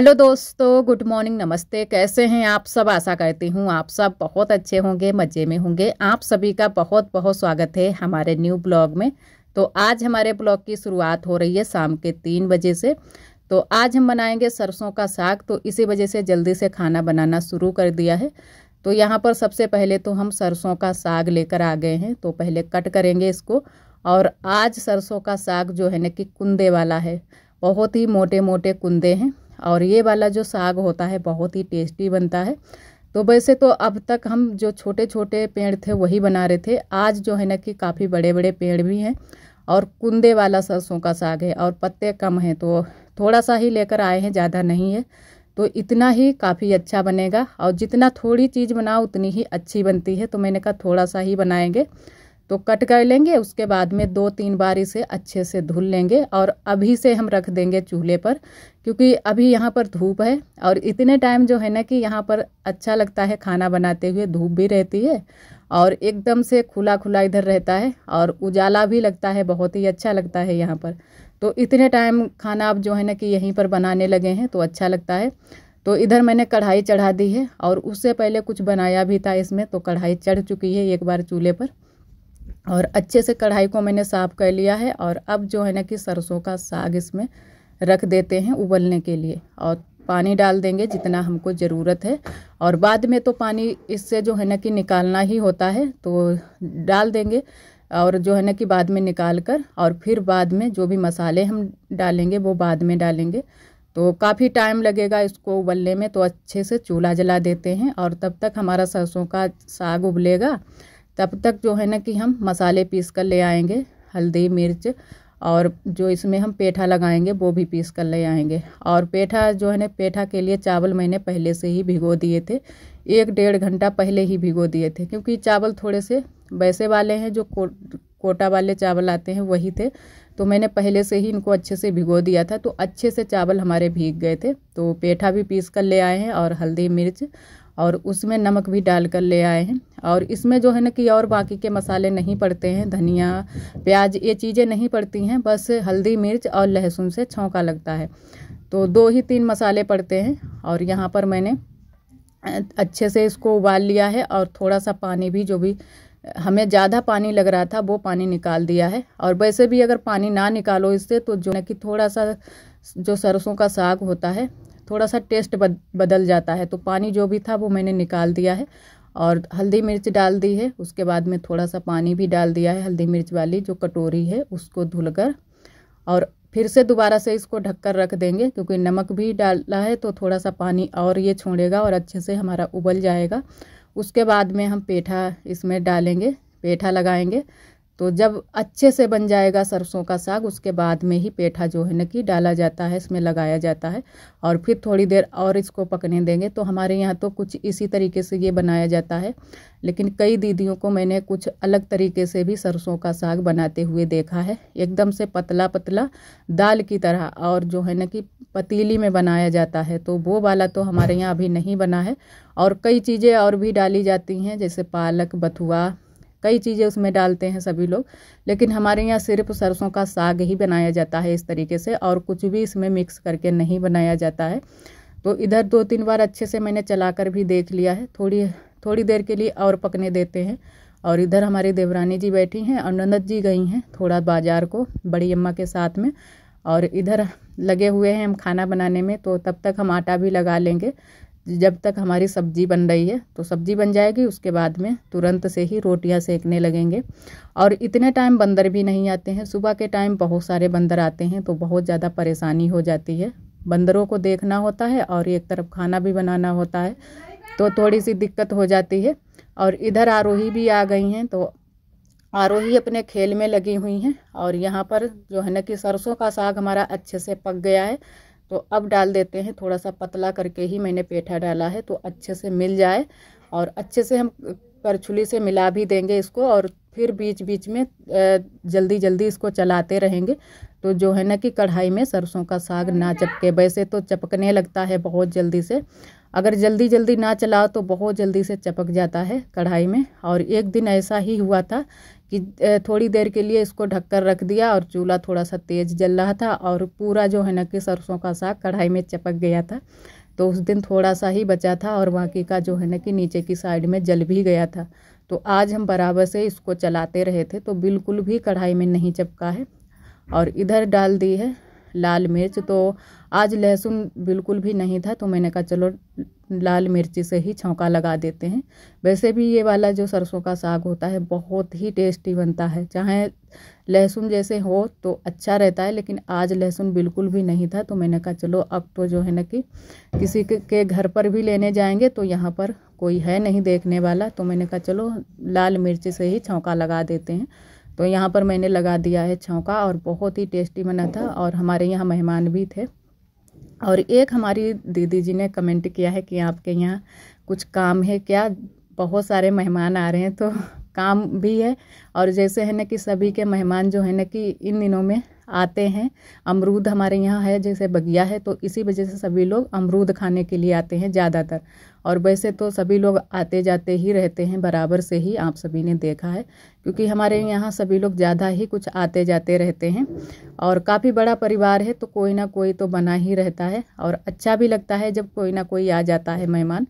Hello दोस्तों good morning नमस्ते कैसे हैं आप सब आशा करती हूँ आप सब बहुत अच्छे होंगे मज़े में होंगे आप सभी का बहुत बहुत स्वागत है हमारे न्यू ब्लॉग में तो आज हमारे ब्लॉग की शुरुआत हो रही है शाम के तीन बजे से तो आज हम बनाएंगे सरसों का साग तो इसी वजह से जल्दी से खाना बनाना शुरू कर दिया है तो यहाँ पर सबसे पहले तो हम सरसों का साग लेकर आ गए हैं तो पहले कट करेंगे इसको और आज सरसों का साग जो है ना कि कुंदे वाला है बहुत ही मोटे मोटे कुंदे हैं और ये वाला जो साग होता है बहुत ही टेस्टी बनता है तो वैसे तो अब तक हम जो छोटे छोटे पेड़ थे वही बना रहे थे आज जो है ना कि काफ़ी बड़े बड़े पेड़ भी हैं और कुंदे वाला सरसों का साग है और पत्ते कम हैं तो थोड़ा सा ही लेकर आए हैं ज़्यादा नहीं है तो इतना ही काफ़ी अच्छा बनेगा और जितना थोड़ी चीज़ बनाओ उतनी ही अच्छी बनती है तो मैंने कहा थोड़ा सा ही बनाएंगे तो कट कर लेंगे उसके बाद में दो तीन बार इसे अच्छे से धुल लेंगे और अभी से हम रख देंगे चूल्हे पर क्योंकि अभी यहाँ पर धूप है और इतने टाइम जो है ना कि यहाँ पर अच्छा लगता है खाना बनाते हुए धूप भी रहती है और एकदम से खुला खुला इधर रहता है और उजाला भी लगता है बहुत ही अच्छा लगता है यहाँ पर तो इतने टाइम खाना आप जो है ना कि यहीं पर बनाने लगे हैं तो अच्छा लगता है तो इधर मैंने कढ़ाई चढ़ा दी है और उससे पहले कुछ बनाया भी था इसमें तो कढ़ाई चढ़ चुकी है एक बार चूल्हे पर और अच्छे से कढ़ाई को मैंने साफ़ कर लिया है और अब जो है ना कि सरसों का साग इसमें रख देते हैं उबलने के लिए और पानी डाल देंगे जितना हमको ज़रूरत है और बाद में तो पानी इससे जो है ना कि निकालना ही होता है तो डाल देंगे और जो है ना कि बाद में निकाल कर और फिर बाद में जो भी मसाले हम डालेंगे वो बाद में डालेंगे तो काफ़ी टाइम लगेगा इसको उबलने में तो अच्छे से चूल्हा जला देते हैं और तब तक हमारा सरसों का साग उबलेगा तब तक जो है ना कि हम मसाले पीस कर ले आएंगे हल्दी मिर्च और जो इसमें हम पेठा लगाएंगे वो भी पीस कर ले आएंगे और पेठा जो है ना पेठा के लिए चावल मैंने पहले से ही भिगो दिए थे एक डेढ़ घंटा पहले ही भिगो दिए थे क्योंकि चावल थोड़े से वैसे वाले हैं जो को, कोटा वाले चावल आते हैं वही थे तो मैंने पहले से ही इनको अच्छे से भिगो दिया था तो अच्छे से चावल हमारे भीग गए थे तो पेठा भी पीस कर ले आए हैं और हल्दी मिर्च और उसमें नमक भी डाल कर ले आए हैं और इसमें जो है ना कि और बाकी के मसाले नहीं पड़ते हैं धनिया प्याज ये चीज़ें नहीं पड़ती हैं बस हल्दी मिर्च और लहसुन से छौंका लगता है तो दो ही तीन मसाले पड़ते हैं और यहाँ पर मैंने अच्छे से इसको उबाल लिया है और थोड़ा सा पानी भी जो भी हमें ज़्यादा पानी लग रहा था वो पानी निकाल दिया है और वैसे भी अगर पानी ना निकालो इससे तो जो है कि थोड़ा सा जो सरसों का साग होता है थोड़ा सा टेस्ट बद, बदल जाता है तो पानी जो भी था वो मैंने निकाल दिया है और हल्दी मिर्च डाल दी है उसके बाद में थोड़ा सा पानी भी डाल दिया है हल्दी मिर्च वाली जो कटोरी है उसको धुलकर और फिर से दोबारा से इसको ढककर रख देंगे क्योंकि नमक भी डाला है तो थोड़ा सा पानी और ये छोड़ेगा और अच्छे से हमारा उबल जाएगा उसके बाद में हम पेठा इसमें डालेंगे पेठा लगाएंगे तो जब अच्छे से बन जाएगा सरसों का साग उसके बाद में ही पेठा जो है न कि डाला जाता है इसमें लगाया जाता है और फिर थोड़ी देर और इसको पकने देंगे तो हमारे यहाँ तो कुछ इसी तरीके से ये बनाया जाता है लेकिन कई दीदियों को मैंने कुछ अलग तरीके से भी सरसों का साग बनाते हुए देखा है एकदम से पतला पतला दाल की तरह और जो है न कि पतीली में बनाया जाता है तो वो वाला तो हमारे यहाँ अभी नहीं बना है और कई चीज़ें और भी डाली जाती हैं जैसे पालक बथुआ कई चीज़ें उसमें डालते हैं सभी लोग लेकिन हमारे यहाँ सिर्फ सरसों का साग ही बनाया जाता है इस तरीके से और कुछ भी इसमें मिक्स करके नहीं बनाया जाता है तो इधर दो तीन बार अच्छे से मैंने चला कर भी देख लिया है थोड़ी थोड़ी देर के लिए और पकने देते हैं और इधर हमारी देवरानी जी बैठी हैं और नंदत जी गई हैं थोड़ा बाजार को बड़ी अम्मा के साथ में और इधर लगे हुए हैं हम खाना बनाने में तो तब तक हम आटा भी लगा लेंगे जब तक हमारी सब्जी बन रही है तो सब्जी बन जाएगी उसके बाद में तुरंत से ही रोटियां सेकने लगेंगे और इतने टाइम बंदर भी नहीं आते हैं सुबह के टाइम बहुत सारे बंदर आते हैं तो बहुत ज़्यादा परेशानी हो जाती है बंदरों को देखना होता है और एक तरफ खाना भी बनाना होता है तो थोड़ी सी दिक्कत हो जाती है और इधर आरोही भी आ गई हैं तो आरोही अपने खेल में लगी हुई हैं और यहाँ पर जो है ना कि सरसों का साग हमारा अच्छे से पक गया है तो अब डाल देते हैं थोड़ा सा पतला करके ही मैंने पेठा डाला है तो अच्छे से मिल जाए और अच्छे से हम करछुली से मिला भी देंगे इसको और फिर बीच बीच में जल्दी जल्दी इसको चलाते रहेंगे तो जो है ना कि कढ़ाई में सरसों का साग ना चपके वैसे तो चपकने लगता है बहुत जल्दी से अगर जल्दी जल्दी ना चलाओ तो बहुत जल्दी से चपक जाता है कढ़ाई में और एक दिन ऐसा ही हुआ था कि थोड़ी देर के लिए इसको ढककर रख दिया और चूल्हा थोड़ा सा तेज़ जल रहा था और पूरा जो है ना कि सरसों का साग कढ़ाई में चपक गया था तो उस दिन थोड़ा सा ही बचा था और बाकी का जो है ना कि नीचे की साइड में जल भी गया था तो आज हम बराबर से इसको चलाते रहे थे तो बिल्कुल भी कढ़ाई में नहीं चपका है और इधर डाल दी है लाल मिर्च तो आज लहसुन बिल्कुल भी नहीं था तो मैंने कहा चलो लाल मिर्ची से ही छौंका लगा देते हैं वैसे भी ये वाला जो सरसों का साग होता है बहुत ही टेस्टी बनता है चाहे लहसुन जैसे हो तो अच्छा रहता है लेकिन आज लहसुन बिल्कुल भी नहीं था तो मैंने कहा चलो अब तो जो है ना कि किसी के घर पर भी लेने जाएंगे तो यहाँ पर कोई है नहीं देखने वाला तो मैंने कहा चलो लाल मिर्ची से ही छौंका लगा देते हैं तो यहाँ पर मैंने लगा दिया है छौंका और बहुत ही टेस्टी बना था और हमारे यहाँ मेहमान भी थे और एक हमारी दीदी जी ने कमेंट किया है कि आपके यहाँ कुछ काम है क्या बहुत सारे मेहमान आ रहे हैं तो काम भी है और जैसे है ना कि सभी के मेहमान जो है ना कि इन दिनों में आते हैं अमरूद हमारे यहाँ है जैसे बगिया है तो इसी वजह से सभी लोग अमरूद खाने के लिए आते हैं ज़्यादातर और वैसे तो सभी लोग आते जाते ही रहते हैं बराबर से ही आप सभी ने देखा है क्योंकि हमारे यहाँ सभी लोग ज़्यादा ही कुछ आते जाते रहते हैं और काफ़ी बड़ा परिवार है तो कोई ना कोई तो बना ही रहता है और अच्छा भी लगता है जब कोई ना कोई आ जाता है मेहमान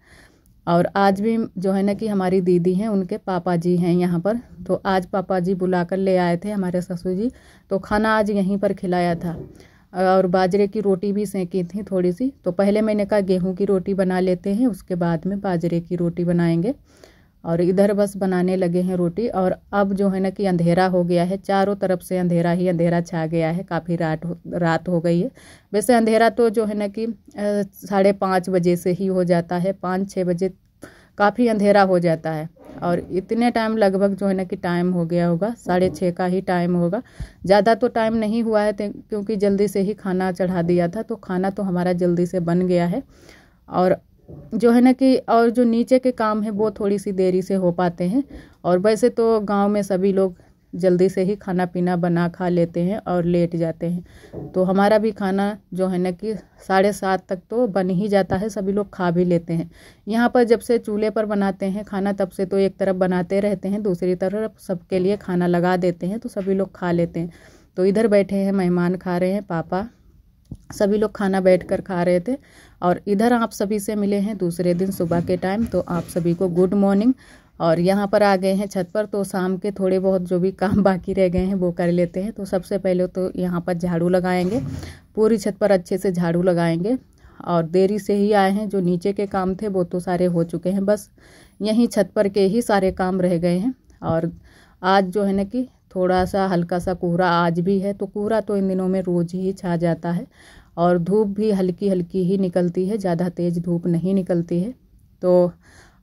और आज भी जो है ना कि हमारी दीदी हैं उनके पापा जी हैं यहाँ पर तो आज पापा जी बुला कर ले आए थे हमारे ससुर जी तो खाना आज यहीं पर खिलाया था और बाजरे की रोटी भी सेंकी थी थोड़ी सी तो पहले मैंने कहा गेहूं की रोटी बना लेते हैं उसके बाद में बाजरे की रोटी बनाएंगे और इधर बस बनाने लगे हैं रोटी और अब जो है ना कि अंधेरा हो गया है चारों तरफ से अंधेरा ही अंधेरा छा गया है काफ़ी रात हो रात हो गई है वैसे अंधेरा तो जो है ना कि साढ़े पाँच बजे से ही हो जाता है पाँच छः बजे काफ़ी अंधेरा हो जाता है और इतने टाइम लगभग जो है ना कि टाइम हो गया होगा साढ़े छः का ही टाइम होगा ज़्यादा तो टाइम नहीं हुआ है क्योंकि जल्दी से ही खाना चढ़ा दिया था तो खाना तो हमारा जल्दी से बन गया है और जो है ना कि और जो नीचे के काम है वो थोड़ी सी देरी से हो पाते हैं और वैसे तो गांव में सभी लोग जल्दी से ही खाना पीना बना खा लेते हैं और लेट जाते हैं तो हमारा भी खाना जो है ना कि साढ़े सात तक तो बन ही जाता है सभी लोग खा भी लेते हैं यहाँ पर जब से चूल्हे पर बनाते हैं खाना तब से तो एक तरफ बनाते रहते हैं दूसरी तरफ सबके लिए खाना लगा देते हैं तो सभी लोग खा लेते हैं तो इधर बैठे हैं मेहमान खा रहे हैं पापा सभी लोग खाना बैठ कर खा रहे थे और इधर आप सभी से मिले हैं दूसरे दिन सुबह के टाइम तो आप सभी को गुड मॉर्निंग और यहाँ पर आ गए हैं छत पर तो शाम के थोड़े बहुत जो भी काम बाकी रह गए हैं वो कर लेते हैं तो सबसे पहले तो यहाँ पर झाड़ू लगाएंगे पूरी छत पर अच्छे से झाड़ू लगाएंगे और देरी से ही आए हैं जो नीचे के काम थे वो तो सारे हो चुके हैं बस यहीं छत पर के ही सारे काम रह गए हैं और आज जो है ना कि थोड़ा सा हल्का सा कोहरा आज भी है तो कोहरा तो इन दिनों में रोज़ ही छा जाता है और धूप भी हल्की हल्की ही निकलती है ज़्यादा तेज़ धूप नहीं निकलती है तो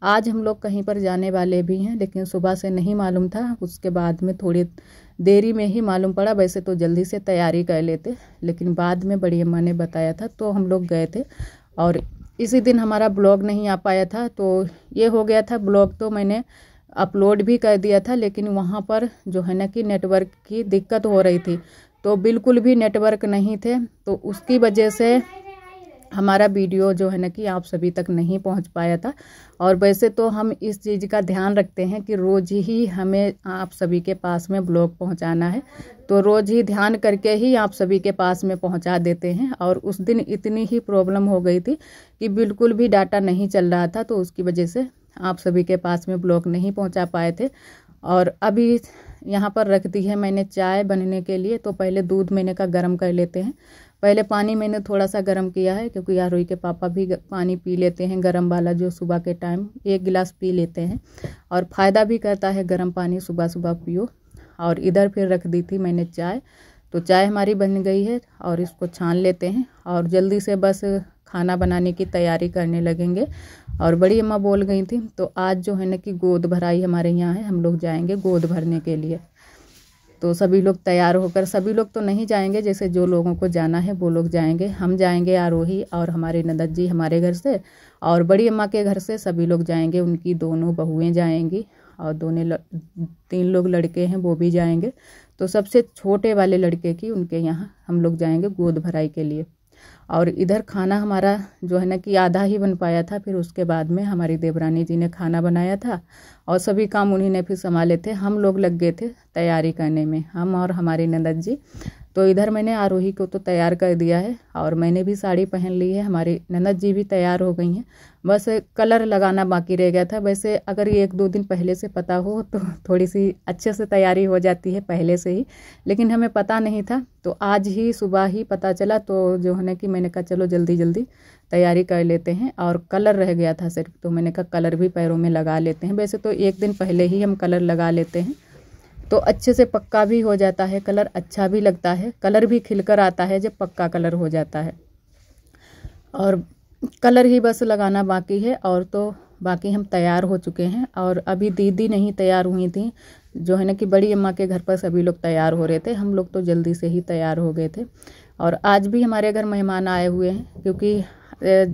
आज हम लोग कहीं पर जाने वाले भी हैं लेकिन सुबह से नहीं मालूम था उसके बाद में थोड़ी देरी में ही मालूम पड़ा वैसे तो जल्दी से तैयारी कर लेते लेकिन बाद में बड़ी अम्मा ने बताया था तो हम लोग गए थे और इसी दिन हमारा ब्लॉग नहीं आ पाया था तो ये हो गया था ब्लॉग तो मैंने अपलोड भी कर दिया था लेकिन वहाँ पर जो है ना कि नेटवर्क की दिक्कत हो रही थी तो बिल्कुल भी नेटवर्क नहीं थे तो उसकी वजह से हमारा वीडियो जो है ना कि आप सभी तक नहीं पहुंच पाया था और वैसे तो हम इस चीज़ का ध्यान रखते हैं कि रोज़ ही हमें आप सभी के पास में ब्लॉग पहुंचाना है तो रोज़ ही ध्यान करके ही आप सभी के पास में पहुंचा देते हैं और उस दिन इतनी ही प्रॉब्लम हो गई थी कि बिल्कुल भी डाटा नहीं चल रहा था तो उसकी वजह से आप सभी के पास में ब्लॉग नहीं पहुँचा पाए थे और अभी यहाँ पर रख दी है मैंने चाय बनने के लिए तो पहले दूध मैंने का गर्म कर लेते हैं पहले पानी मैंने थोड़ा सा गर्म किया है क्योंकि रोई के पापा भी पानी पी लेते हैं गर्म वाला जो सुबह के टाइम एक गिलास पी लेते हैं और फ़ायदा भी करता है गर्म पानी सुबह सुबह पियो और इधर फिर रख दी थी मैंने चाय तो चाय हमारी बन गई है और इसको छान लेते हैं और जल्दी से बस खाना बनाने की तैयारी करने लगेंगे और बड़ी अम्मा बोल गई थी तो आज जो है ना कि गोद भराई हमारे यहाँ है हम लोग जाएंगे गोद भरने के लिए तो सभी लोग तैयार होकर सभी लोग तो नहीं जाएंगे जैसे जो लोगों को जाना है वो लोग जाएंगे हम जाएंगे आरोही और हमारे नदद जी हमारे घर से और बड़ी अम्मा के घर से सभी लोग जाएंगे उनकी दोनों बहुएँ जाएंगी और दोनों तीन लोग लड़के हैं वो भी जाएंगे तो सबसे छोटे वाले लड़के की उनके यहाँ हम लोग जाएंगे गोद भराई के लिए और इधर खाना हमारा जो है ना कि आधा ही बन पाया था फिर उसके बाद में हमारी देवरानी जी ने खाना बनाया था और सभी काम उन्हीं ने फिर संभाले थे हम लोग लग गए थे तैयारी करने में हम और हमारी नंदन जी तो इधर मैंने आरोही को तो तैयार कर दिया है और मैंने भी साड़ी पहन ली है हमारी नंदन जी भी तैयार हो गई हैं बस कलर लगाना बाकी रह गया था वैसे अगर ये एक दो दिन पहले से पता हो तो थोड़ी सी अच्छे से तैयारी हो जाती है पहले से ही लेकिन हमें पता नहीं था तो आज ही सुबह ही पता चला तो जो है कि मैंने कहा चलो जल्दी जल्दी तैयारी कर लेते हैं और कलर रह गया था सिर्फ तो मैंने कहा कलर भी पैरों में लगा लेते हैं वैसे तो एक दिन पहले ही हम कलर लगा लेते हैं तो अच्छे से पक्का भी हो जाता है कलर अच्छा भी लगता है कलर भी खिलकर आता है जब पक्का कलर हो जाता है और कलर ही बस लगाना बाकी है और तो बाकी हम तैयार हो चुके हैं और अभी दीदी नहीं तैयार हुई थी जो है ना कि बड़ी अम्मा के घर पर सभी लोग तैयार हो रहे थे हम लोग तो जल्दी से ही तैयार हो गए थे और आज भी हमारे घर मेहमान आए हुए हैं क्योंकि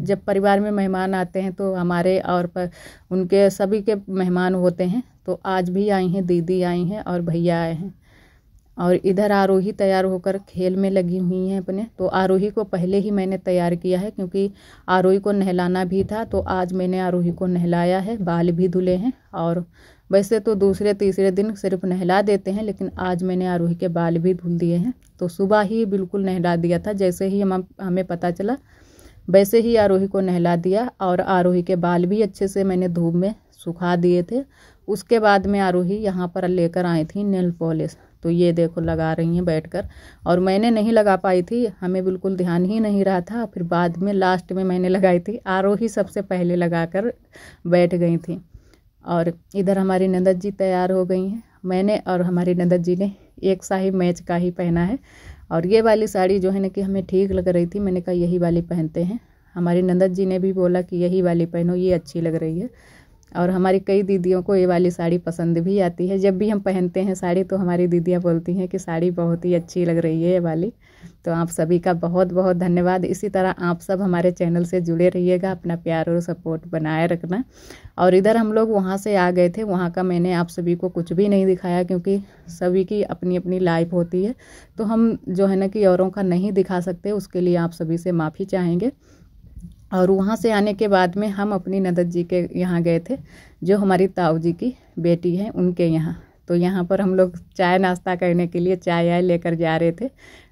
जब परिवार में मेहमान आते हैं तो हमारे और पर उनके सभी के मेहमान होते हैं तो आज भी आई हैं दीदी आई हैं और भैया आए हैं और इधर आरोही तैयार होकर खेल में लगी हुई हैं अपने तो आरोही को पहले ही मैंने तैयार किया है क्योंकि आरोही को नहलाना भी था तो आज मैंने आरोही को नहलाया है बाल भी धुले हैं और वैसे तो दूसरे तीसरे दिन सिर्फ नहला देते हैं लेकिन आज मैंने आरोही के बाल भी धुल दिए हैं तो सुबह ही बिल्कुल नहला दिया था जैसे ही हम हमें पता चला वैसे ही आरोही को नहला दिया और आरोही के बाल भी अच्छे से मैंने धूप में सुखा दिए थे उसके बाद में आरोही यहाँ पर लेकर आई थी नेल पॉलिश तो ये देखो लगा रही हैं बैठकर और मैंने नहीं लगा पाई थी हमें बिल्कुल ध्यान ही नहीं रहा था फिर बाद में लास्ट में मैंने लगाई थी आरोही सबसे पहले लगा कर बैठ गई थी और इधर हमारी नंदद जी तैयार हो गई हैं मैंने और हमारी नंदद जी ने एक सा ही मैच का ही पहना है और ये वाली साड़ी जो है ना कि हमें ठीक लग रही थी मैंने कहा यही वाली पहनते हैं हमारी नंदद जी ने भी बोला कि यही वाली पहनो ये अच्छी लग रही है और हमारी कई दीदियों को ये वाली साड़ी पसंद भी आती है जब भी हम पहनते हैं साड़ी तो हमारी दीदियाँ बोलती हैं कि साड़ी बहुत ही अच्छी लग रही है ये वाली तो आप सभी का बहुत बहुत धन्यवाद इसी तरह आप सब हमारे चैनल से जुड़े रहिएगा अपना प्यार और सपोर्ट बनाए रखना और इधर हम लोग वहाँ से आ गए थे वहाँ का मैंने आप सभी को कुछ भी नहीं दिखाया क्योंकि सभी की अपनी अपनी लाइफ होती है तो हम जो है ना कि औरों का नहीं दिखा सकते उसके लिए आप सभी से माफ़ी चाहेंगे और वहाँ से आने के बाद में हम अपनी नदद जी के यहाँ गए थे जो हमारी ताऊ जी की बेटी हैं उनके यहाँ तो यहाँ पर हम लोग चाय नाश्ता करने के लिए चाय आय लेकर जा रहे थे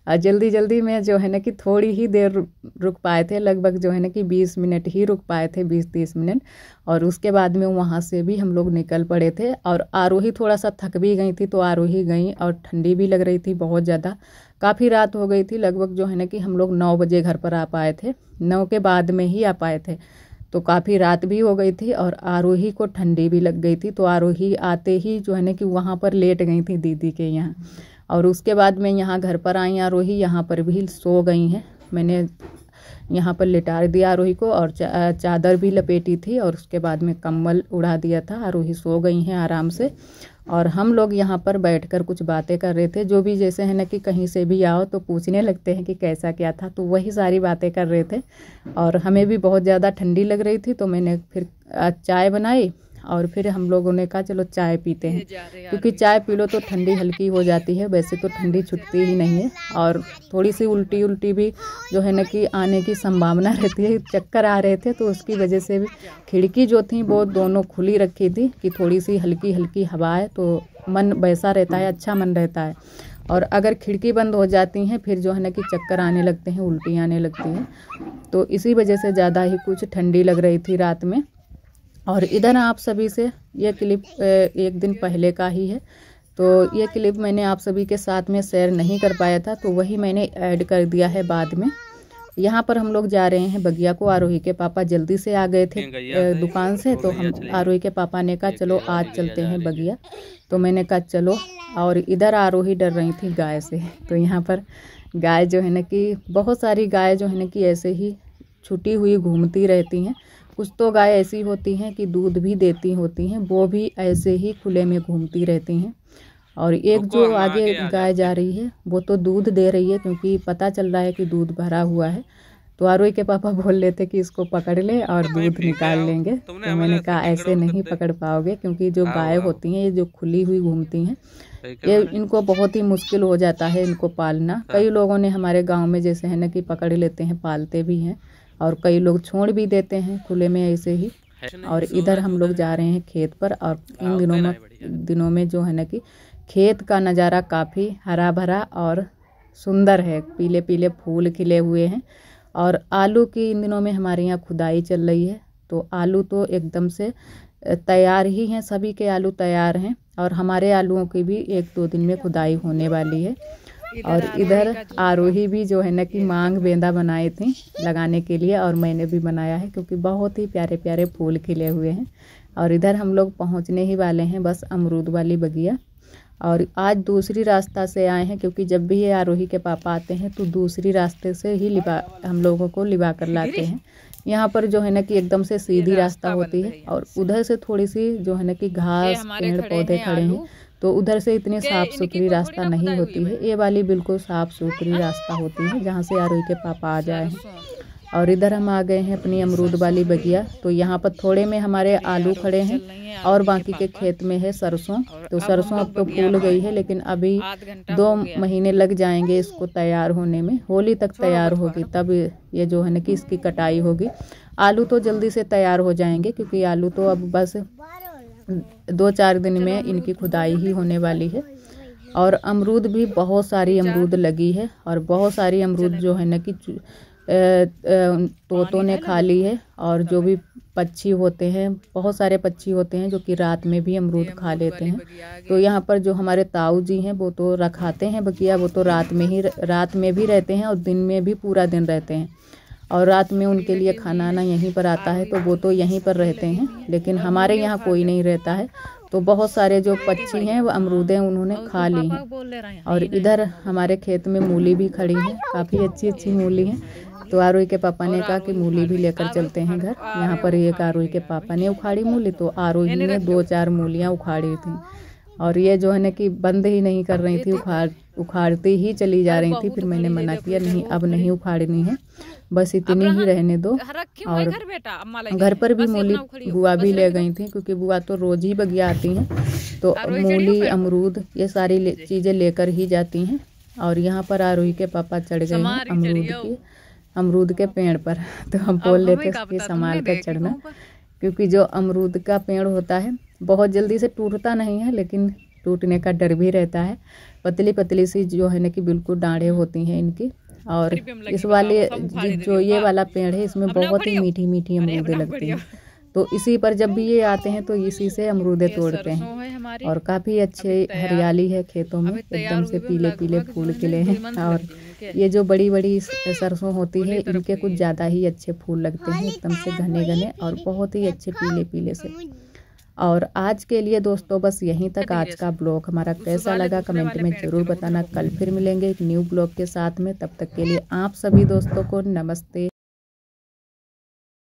और जल्दी जल्दी में जो है ना कि थोड़ी ही देर रुक पाए थे लगभग जो है ना कि बीस मिनट ही रुक पाए थे बीस तीस मिनट और उसके बाद में वहाँ से भी हम लोग निकल पड़े थे और आरोही थोड़ा सा थक भी गई थी तो आरोही गई और ठंडी भी लग रही थी बहुत ज़्यादा काफ़ी रात हो गई थी लगभग जो है ना कि हम लोग नौ बजे घर पर आ पाए थे नौ के बाद में ही आ पाए थे तो काफ़ी रात भी हो गई थी और आरोही को ठंडी भी लग गई थी तो आरोही आते ही जो है ना कि वहाँ पर लेट गई थी दीदी के यहाँ और उसके बाद मैं यहाँ घर पर आई आरोही यहाँ पर भी सो गई हैं मैंने यहाँ पर लिटार दिया आरोही को और चादर भी लपेटी थी और उसके बाद में कम्बल उड़ा दिया था आरोही सो गई हैं आराम से और हम लोग यहाँ पर बैठकर कुछ बातें कर रहे थे जो भी जैसे है ना कि कहीं से भी आओ तो पूछने लगते हैं कि कैसा क्या था तो वही सारी बातें कर रहे थे और हमें भी बहुत ज़्यादा ठंडी लग रही थी तो मैंने फिर चाय बनाई और फिर हम लोगों ने कहा चलो चाय पीते हैं क्योंकि चाय पी लो तो ठंडी हल्की हो जाती है वैसे तो ठंडी छुटती ही नहीं है और थोड़ी सी उल्टी उल्टी भी जो है ना कि आने की संभावना रहती है चक्कर आ रहे थे तो उसकी वजह से भी खिड़की जो थी वो दोनों खुली रखी थी कि थोड़ी सी हल्की हल्की हवा है तो मन वैसा रहता है अच्छा मन रहता है और अगर खिड़की बंद हो जाती हैं फिर जो है ना कि चक्कर आने लगते हैं उल्टी आने लगती हैं तो इसी वजह से ज़्यादा ही कुछ ठंडी लग रही थी रात में और इधर आप सभी से यह क्लिप एक दिन पहले का ही है तो ये क्लिप मैंने आप सभी के साथ में शेयर नहीं कर पाया था तो वही मैंने ऐड कर दिया है बाद में यहाँ पर हम लोग जा रहे हैं बगिया को आरोही के पापा जल्दी से आ गए थे दुकान से तो हम आरोही के पापा ने कहा चलो आज चलते हैं बगिया तो मैंने कहा चलो और इधर आरोही डर रही थी गाय से तो यहाँ पर गाय जो है ना कि बहुत सारी गाय जो है ना कि ऐसे ही छुटी हुई घूमती रहती हैं कुछ तो गाय ऐसी होती हैं कि दूध भी देती होती हैं वो भी ऐसे ही खुले में घूमती रहती हैं और एक जो आगे गाय जा रही है वो तो दूध दे रही है क्योंकि पता चल रहा है कि दूध भरा हुआ है तो आरोही के पापा बोल लेते कि इसको पकड़ ले और दूध निकाल लेंगे तो मैंने कहा ऐसे नहीं पकड़ पाओगे क्योंकि जो हाँ, गाय हाँ। होती हैं ये जो खुली हुई घूमती हैं ये इनको बहुत ही मुश्किल हो जाता है इनको पालना हाँ। कई लोगों ने हमारे गांव में जैसे है ना कि पकड़ लेते हैं पालते भी हैं और कई लोग छोड़ भी देते हैं खुले में ऐसे ही और इधर हम तो लोग जा रहे हैं खेत पर और हाँ, इन दिनों में दिनों में जो है ना कि खेत का नज़ारा काफ़ी हरा भरा और सुंदर है पीले पीले फूल खिले हुए हैं और आलू की इन दिनों में हमारे यहाँ खुदाई चल रही है तो आलू तो एकदम से तैयार ही हैं सभी के आलू तैयार हैं और हमारे आलूओं की भी एक दो दिन में खुदाई होने वाली है और इधर आरोही भी जो है ना कि मांग बेंदा बनाए थे लगाने के लिए और मैंने भी बनाया है क्योंकि बहुत ही प्यारे प्यारे फूल खिले हुए हैं और इधर हम लोग पहुंचने ही वाले हैं बस अमरूद वाली बगिया और आज दूसरी रास्ता से आए हैं क्योंकि जब भी ये आरोही के पापा आते हैं तो दूसरी रास्ते से ही लिबा हम लोगों को लिबा कर लाते हैं यहाँ पर जो है ना कि एकदम से सीधी रास्ता होती है और उधर से थोड़ी सी जो है ना कि घास पेड़ पौधे खड़े हैं तो उधर से इतनी साफ़ सुथरी रास्ता नहीं होती है ये वाली बिल्कुल साफ़ सुथरी रास्ता होती है जहाँ से आरोही के पापा आ जाए हैं और इधर हम आ गए हैं अपनी अमरूद वाली बगिया तो यहाँ पर थोड़े में हमारे आलू तो खड़े हैं और बाकी के खेत में है सरसों तो सरसों अब तो फूल गई है लेकिन अभी दो महीने लग जाएंगे इसको तैयार होने में होली तक तैयार होगी तब ये जो है ना कि इसकी कटाई होगी आलू तो जल्दी से तैयार हो जाएंगे क्योंकि आलू तो अब बस दो चार दिन में इनकी खुदाई ही होने वाली है और अमरूद भी बहुत सारी अमरूद लगी है और बहुत सारी अमरूद जो है ना कि तोतों ने खा ली है और जो भी पक्षी होते हैं बहुत सारे पक्षी होते हैं जो कि रात में भी अमरूद खा लेते हैं तो यहाँ पर जो हमारे ताऊ जी हैं वो तो रखाते हैं बकिया वो तो रात में ही रात में भी रहते हैं और दिन में भी पूरा दिन रहते हैं और रात में उनके लिए खाना आना यहीं पर आता है तो वो तो यहीं पर रहते हैं लेकिन हमारे यहाँ कोई नहीं रहता है तो बहुत सारे जो पक्षी हैं वो अमरूदें उन्होंने खा ली हैं और इधर हमारे खेत में मूली भी खड़ी है काफ़ी अच्छी अच्छी मूली हैं तो आरोही के पापा ने कहा कि मूली भी लेकर चलते हैं घर यहाँ पर एक आरोही के पापा ने उखाड़ी मूली तो आरोही ने दो चार मूलियाँ उखाड़ी थी और ये जो है ना कि बंद ही नहीं कर रही थी तो उखाड़ उखाड़ती ही चली जा रही थी फिर मैंने मना किया नहीं अब नहीं उखाड़नी है बस इतनी ही रहने दो और घर पर भी मूली बुआ भी ले गई थी क्योंकि बुआ तो रोज ही बगिया आती हैं तो मूली अमरूद ये सारी चीज़ें लेकर ही जाती हैं और यहाँ पर आरोही के पापा चढ़ गए हैं अमरूद की अमरूद के पेड़ पर तो हम बोल लेते संभाल कर चढ़ना क्योंकि जो अमरूद का पेड़ होता है बहुत जल्दी से टूटता नहीं है लेकिन टूटने का डर भी रहता है पतली पतली सी जो है ना कि बिल्कुल डाढ़े होती हैं इनकी और इस वाले जो ये हाँ। वाला पेड़ है इसमें बहुत ही मीठी मीठी अमरूदें लगती हैं तो इसी पर जब भी ये आते हैं तो इसी से अमरूदे तोड़ते हैं और काफ़ी अच्छे हरियाली है खेतों में एकदम से पीले पीले फूल खिले हैं और ये जो बड़ी बड़ी सरसों होती है इनके कुछ ज़्यादा ही अच्छे फूल लगते हैं एकदम से घने घने और बहुत ही अच्छे पीले पीले से और आज के लिए दोस्तों बस यहीं तक आज का ब्लॉग हमारा तो कैसा लगा कमेंट में ज़रूर बताना कल फिर मिलेंगे एक न्यू ब्लॉग के साथ में तब तक के लिए आप सभी दोस्तों को नमस्ते